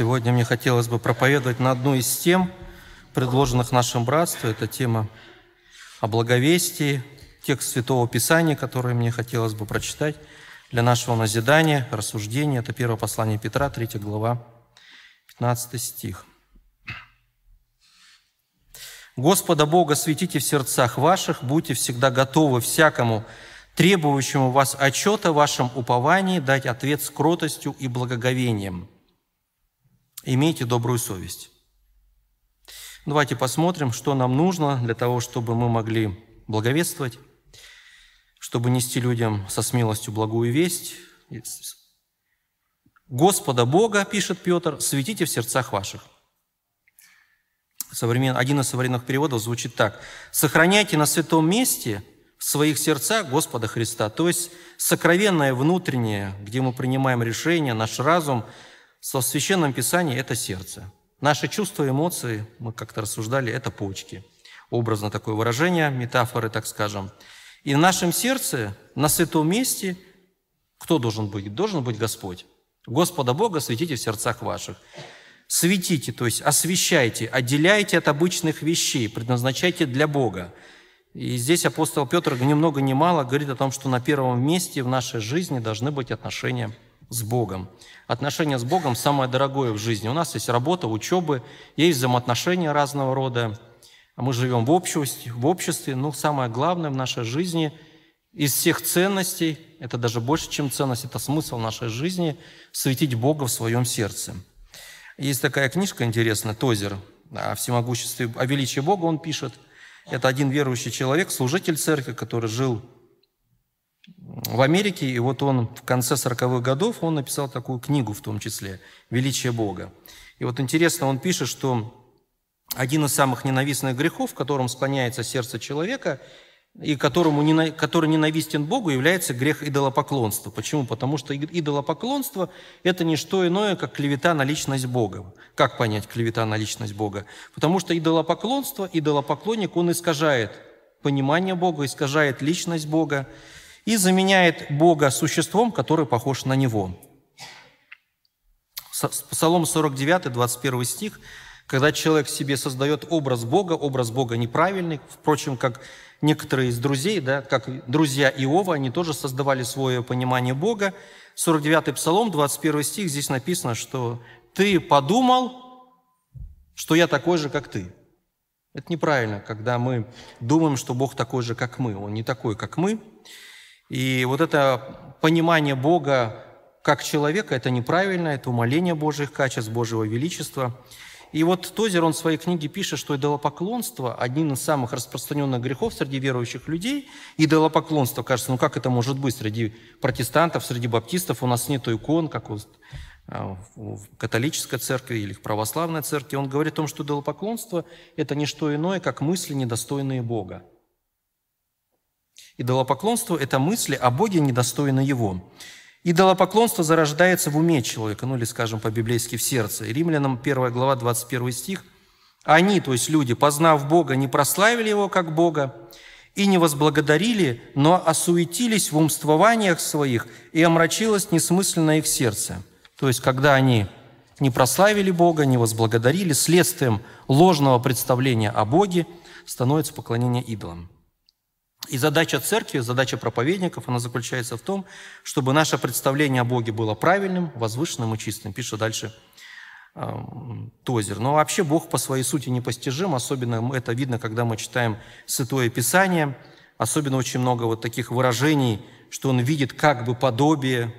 Сегодня мне хотелось бы проповедовать на одну из тем, предложенных нашим братству. Это тема о благовестии, текст Святого Писания, который мне хотелось бы прочитать для нашего назидания, рассуждения. Это первое послание Петра, 3 глава, 15 стих. «Господа Бога светите в сердцах ваших, будьте всегда готовы всякому, требующему вас отчета о вашем уповании, дать ответ с кротостью и благоговением, Имейте добрую совесть. Давайте посмотрим, что нам нужно для того, чтобы мы могли благовествовать, чтобы нести людям со смелостью благую весть. Господа Бога, пишет Петр, светите в сердцах ваших. Современ... Один из современных переводов звучит так. «Сохраняйте на святом месте в своих сердцах Господа Христа». То есть сокровенное внутреннее, где мы принимаем решения, наш разум – со Священном Писании – это сердце. Наши чувства, эмоции, мы как-то рассуждали, это почки. Образно такое выражение, метафоры, так скажем. И в нашем сердце, на святом месте, кто должен быть? Должен быть Господь. Господа Бога светите в сердцах ваших. Светите, то есть освещайте, отделяйте от обычных вещей, предназначайте для Бога. И здесь апостол Петр ни много ни мало говорит о том, что на первом месте в нашей жизни должны быть отношения с Богом. Отношения с Богом – самое дорогое в жизни. У нас есть работа, учебы, есть взаимоотношения разного рода. А мы живем в обществе, в обществе, но самое главное в нашей жизни из всех ценностей, это даже больше, чем ценность, это смысл нашей жизни – светить Бога в своем сердце. Есть такая книжка интересная, Тозер, о всемогуществе, о величии Бога он пишет. Это один верующий человек, служитель церкви, который жил в Америке, и вот он в конце 40-х годов, он написал такую книгу в том числе «Величие Бога». И вот интересно, он пишет, что один из самых ненавистных грехов, в котором склоняется сердце человека, и которому, который ненавистен Богу, является грех идолопоклонства. Почему? Потому что идолопоклонство – это не что иное, как клевета на личность Бога. Как понять клевета на личность Бога? Потому что идолопоклонство, идолопоклонник, он искажает понимание Бога, искажает личность Бога и заменяет Бога существом, который похож на Него. Псалом 49, 21 стих. Когда человек себе создает образ Бога, образ Бога неправильный, впрочем, как некоторые из друзей, да, как друзья Иова, они тоже создавали свое понимание Бога. 49-й Псалом, 21 стих, здесь написано, что «ты подумал, что я такой же, как ты». Это неправильно, когда мы думаем, что Бог такой же, как мы. Он не такой, как мы. И вот это понимание Бога как человека, это неправильно, это умоление Божьих качеств, Божьего величества. И вот Тозер, он в своей книге пишет, что идолопоклонство – один из самых распространенных грехов среди верующих людей. Идолопоклонство, кажется, ну как это может быть среди протестантов, среди баптистов? У нас нет икон, как у а, в католической церкви или в православной церкви. Он говорит о том, что идолопоклонство – это не что иное, как мысли, недостойные Бога. Идолопоклонство – это мысли о Боге, недостойны Его. Идолопоклонство зарождается в уме человека, ну или, скажем, по-библейски в сердце. Римлянам 1 глава, 21 стих. «Они, то есть люди, познав Бога, не прославили Его как Бога, и не возблагодарили, но осуетились в умствованиях своих, и омрачилось несмысленно их сердце». То есть, когда они не прославили Бога, не возблагодарили, следствием ложного представления о Боге становится поклонение идолам. И задача церкви, задача проповедников, она заключается в том, чтобы наше представление о Боге было правильным, возвышенным и чистым. Пишет дальше эм, Тозер. Но вообще Бог по своей сути непостижим, особенно это видно, когда мы читаем Святое Писание, особенно очень много вот таких выражений, что Он видит как бы подобие,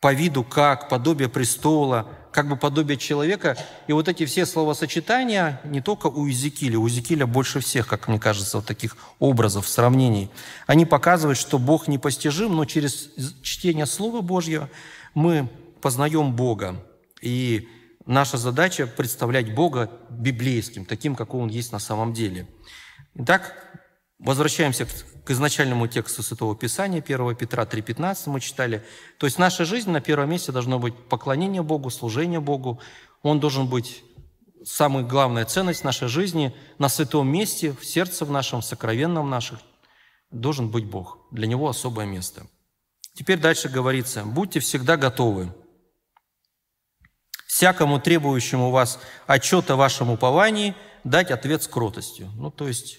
по виду как, подобие престола, как бы подобие человека. И вот эти все словосочетания не только у Иезекииля, у Иезекииля больше всех, как мне кажется, вот таких образов, сравнений. Они показывают, что Бог непостижим, но через чтение Слова Божьего мы познаем Бога. И наша задача – представлять Бога библейским, таким, какой Он есть на самом деле. Итак, Возвращаемся к, изначальному тексту Святого Писания, 1 Петра 3,15 мы читали. То есть наша жизнь на первом месте должно быть поклонение Богу, служение Богу. Он должен быть самой главной ценность нашей жизни на святом месте, в сердце в нашем, в сокровенном наших, должен быть Бог. Для Него особое место. Теперь дальше говорится, будьте всегда готовы. Всякому требующему вас отчета о вашем уповании дать ответ с кротостью. Ну, то есть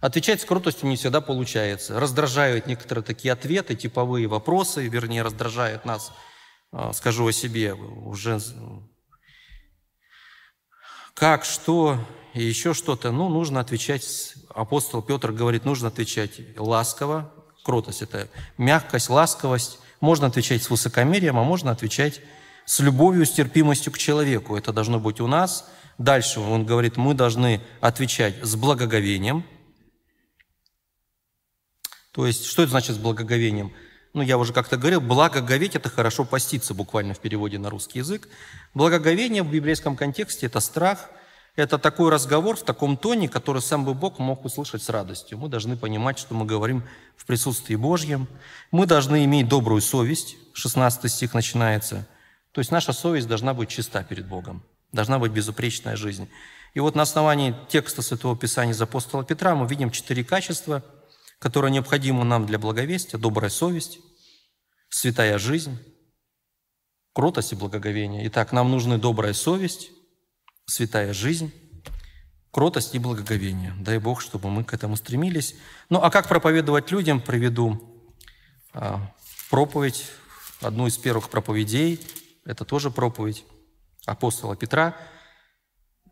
Отвечать с крутостью не всегда получается. Раздражают некоторые такие ответы, типовые вопросы, вернее, раздражают нас, а, скажу о себе, уже как, что и еще что-то. Ну, нужно отвечать, апостол Петр говорит, нужно отвечать ласково, кротость – это мягкость, ласковость. Можно отвечать с высокомерием, а можно отвечать с любовью, с терпимостью к человеку. Это должно быть у нас. Дальше он говорит, мы должны отвечать с благоговением – то есть, что это значит с благоговением? Ну, я уже как-то говорил, благоговеть – это хорошо поститься, буквально в переводе на русский язык. Благоговение в библейском контексте – это страх, это такой разговор в таком тоне, который сам бы Бог мог услышать с радостью. Мы должны понимать, что мы говорим в присутствии Божьем. Мы должны иметь добрую совесть. 16 стих начинается. То есть наша совесть должна быть чиста перед Богом. Должна быть безупречная жизнь. И вот на основании текста Святого Писания из апостола Петра мы видим четыре качества – которая необходима нам для благовестия, добрая совесть, святая жизнь, кротость и благоговение. Итак, нам нужны добрая совесть, святая жизнь, кротость и благоговение. Дай Бог, чтобы мы к этому стремились. Ну, а как проповедовать людям, приведу а, проповедь, одну из первых проповедей, это тоже проповедь апостола Петра,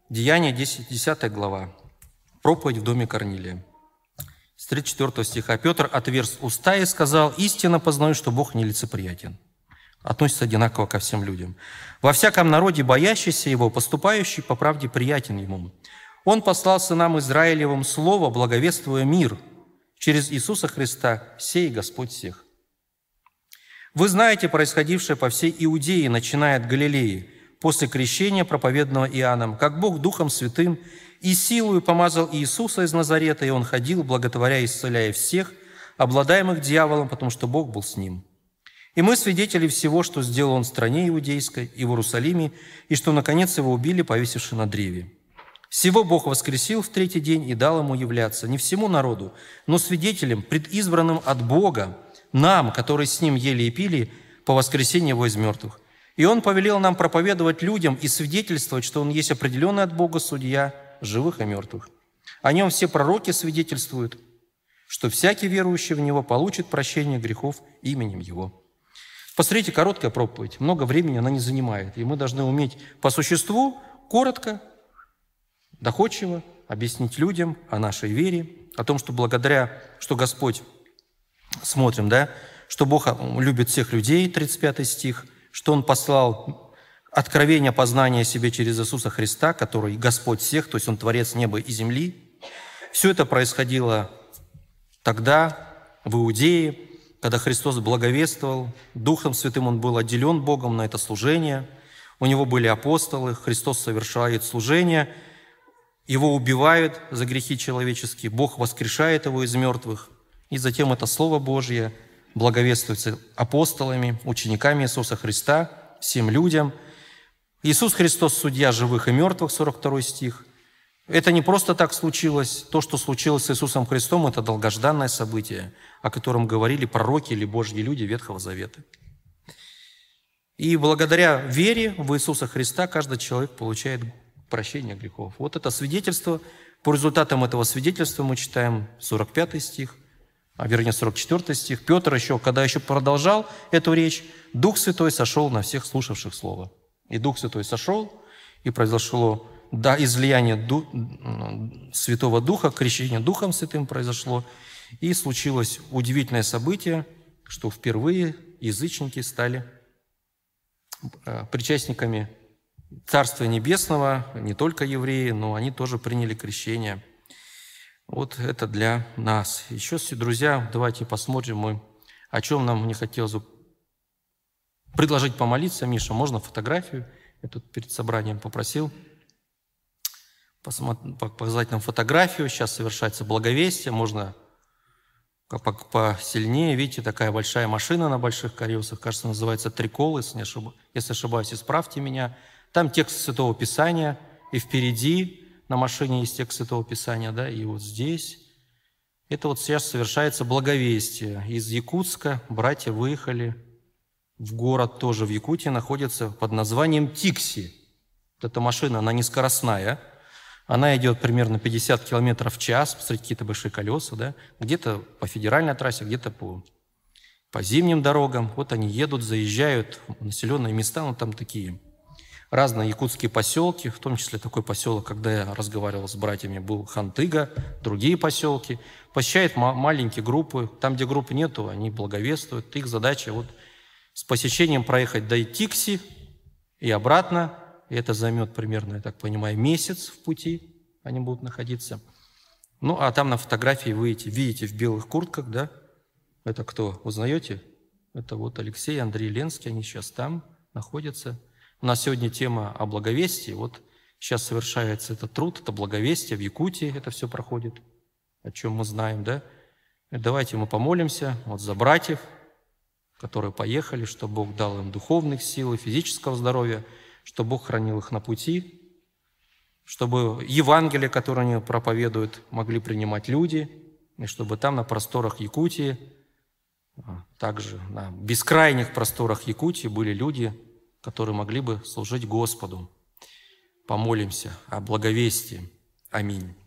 Деяние 10, 10 глава, проповедь в доме Корнилия. 34 стиха. Петр отверз уста и сказал, «Истинно познаю, что Бог нелицеприятен». Относится одинаково ко всем людям. «Во всяком народе, боящийся Его, поступающий по правде приятен Ему. Он послал сынам Израилевым слово, благовествуя мир. Через Иисуса Христа сей Господь всех». Вы знаете происходившее по всей Иудее, начиная от Галилеи, после крещения, проповедного Иоанном, как Бог Духом Святым – и силою помазал Иисуса из Назарета, и он ходил, благотворя и исцеляя всех, обладаемых дьяволом, потому что Бог был с ним. И мы свидетели всего, что сделал он в стране иудейской и в Иерусалиме, и что, наконец, его убили, повесивши на древе. Всего Бог воскресил в третий день и дал ему являться не всему народу, но свидетелям, предизбранным от Бога, нам, которые с ним ели и пили, по воскресенье его из мертвых. И он повелел нам проповедовать людям и свидетельствовать, что он есть определенный от Бога судья – живых и мертвых. О нем все пророки свидетельствуют, что всякий верующий в него получит прощение грехов именем его. Посмотрите, короткая проповедь, много времени она не занимает, и мы должны уметь по существу, коротко, доходчиво объяснить людям о нашей вере, о том, что благодаря, что Господь, смотрим, да, что Бог э, любит всех людей, 35 стих, что Он послал откровение познания себе через Иисуса Христа, который Господь всех, то есть Он Творец неба и земли. Все это происходило тогда, в Иудее, когда Христос благовествовал, Духом Святым Он был отделен Богом на это служение, у Него были апостолы, Христос совершает служение, Его убивают за грехи человеческие, Бог воскрешает Его из мертвых, и затем это Слово Божье благовествуется апостолами, учениками Иисуса Христа, всем людям – Иисус Христос – судья живых и мертвых, 42 стих. Это не просто так случилось. То, что случилось с Иисусом Христом, это долгожданное событие, о котором говорили пророки или Божьи люди Ветхого Завета. И благодаря вере в Иисуса Христа каждый человек получает прощение грехов. Вот это свидетельство. По результатам этого свидетельства мы читаем 45 стих, а вернее 44 стих. Петр еще, когда еще продолжал эту речь, Дух Святой сошел на всех слушавших Слово. И Дух Святой сошел, и произошло да, излияние Ду, ну, Святого Духа, крещение Духом Святым произошло, и случилось удивительное событие, что впервые язычники стали э, причастниками Царства Небесного, не только евреи, но они тоже приняли крещение. Вот это для нас. Еще, друзья, давайте посмотрим мы, о чем нам не хотелось бы предложить помолиться. Миша, можно фотографию? Я тут перед собранием попросил показать нам фотографию. Сейчас совершается благовестие, можно посильнее. Видите, такая большая машина на больших колесах, кажется, называется «Трикол», если, ошиб... если ошибаюсь, исправьте меня. Там текст Святого Писания, и впереди на машине есть текст Святого Писания, да, и вот здесь. Это вот сейчас совершается благовестие. Из Якутска братья выехали – в город тоже в Якутии находится под названием Тикси. Вот эта машина, она не скоростная, она идет примерно 50 км в час, посмотрите, какие-то большие колеса, да, где-то по федеральной трассе, где-то по, по зимним дорогам. Вот они едут, заезжают в населенные места, ну там такие разные якутские поселки, в том числе такой поселок, когда я разговаривал с братьями, был Хантыга, другие поселки. Посещают маленькие группы, там, где группы нету, они благовествуют. Их задача вот – с посещением проехать до Итикси и обратно. И это займет примерно, я так понимаю, месяц в пути они будут находиться. Ну, а там на фотографии вы видите, видите в белых куртках, да? Это кто? Узнаете? Это вот Алексей и Андрей Ленский, они сейчас там находятся. У нас сегодня тема о благовестии. Вот сейчас совершается этот труд, это благовестие, в Якутии это все проходит, о чем мы знаем, да? Давайте мы помолимся вот за братьев, которые поехали, чтобы Бог дал им духовных сил и физического здоровья, чтобы Бог хранил их на пути, чтобы Евангелие, которое они проповедуют, могли принимать люди, и чтобы там на просторах Якутии, а, также на бескрайних просторах Якутии были люди, которые могли бы служить Господу. Помолимся о благовестии. Аминь.